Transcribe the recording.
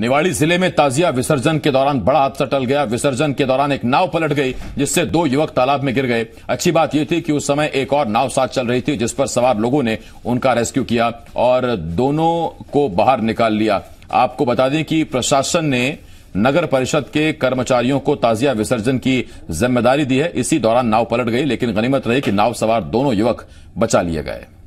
निवाड़ी जिले में ताजिया विसर्जन के दौरान बड़ा हादसा टल गया विसर्जन के दौरान एक नाव पलट गई जिससे दो युवक तालाब में गिर गए अच्छी बात यह थी कि उस समय एक और नाव साथ चल रही थी जिस पर सवार लोगों ने उनका रेस्क्यू किया और दोनों को बाहर निकाल लिया आपको बता दें कि प्रशासन ने नगर परिषद के कर्मचारियों को ताजिया विसर्जन की जिम्मेदारी दी है इसी दौरान नाव पलट गई लेकिन गनीमत रही कि नाव सवार दोनों युवक बचा लिए गए